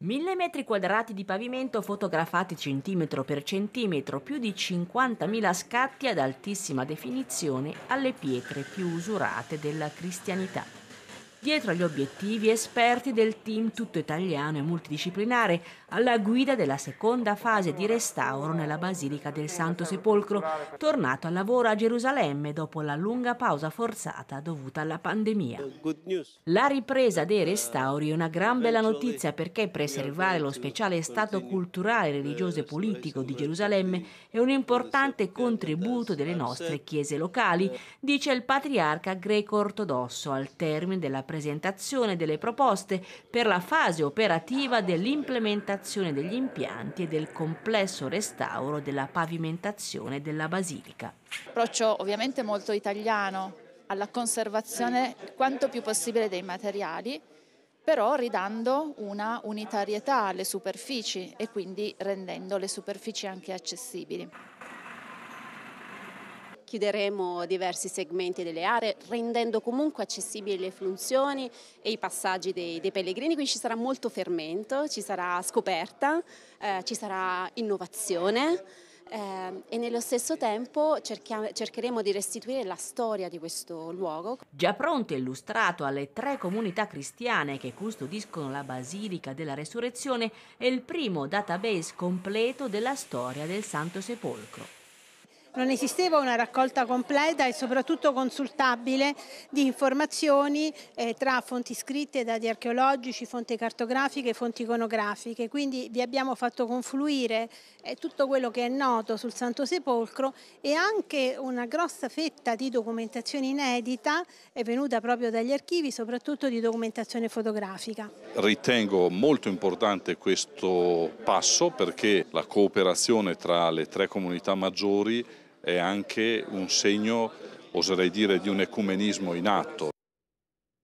1000 metri quadrati di pavimento fotografati centimetro per centimetro, più di 50.000 scatti ad altissima definizione alle pietre più usurate della cristianità dietro agli obiettivi esperti del team tutto italiano e multidisciplinare alla guida della seconda fase di restauro nella Basilica del Santo Sepolcro, tornato al lavoro a Gerusalemme dopo la lunga pausa forzata dovuta alla pandemia. La ripresa dei restauri è una gran bella notizia perché preservare lo speciale stato culturale, religioso e politico di Gerusalemme è un importante contributo delle nostre chiese locali, dice il patriarca greco-ortodosso al termine della presentazione delle proposte per la fase operativa dell'implementazione degli impianti e del complesso restauro della pavimentazione della basilica. Approccio ovviamente molto italiano alla conservazione quanto più possibile dei materiali però ridando una unitarietà alle superfici e quindi rendendo le superfici anche accessibili chiuderemo diversi segmenti delle aree rendendo comunque accessibili le funzioni e i passaggi dei, dei pellegrini, quindi ci sarà molto fermento, ci sarà scoperta, eh, ci sarà innovazione. Eh, e nello stesso tempo cercheremo di restituire la storia di questo luogo. Già pronto e illustrato alle tre comunità cristiane che custodiscono la Basilica della Resurrezione è il primo database completo della storia del Santo Sepolcro non esisteva una raccolta completa e soprattutto consultabile di informazioni eh, tra fonti scritte, dati archeologici, fonti cartografiche, fonti iconografiche. Quindi vi abbiamo fatto confluire eh, tutto quello che è noto sul Santo Sepolcro e anche una grossa fetta di documentazione inedita è venuta proprio dagli archivi, soprattutto di documentazione fotografica. Ritengo molto importante questo passo perché la cooperazione tra le tre comunità maggiori è anche un segno, oserei dire, di un ecumenismo in atto.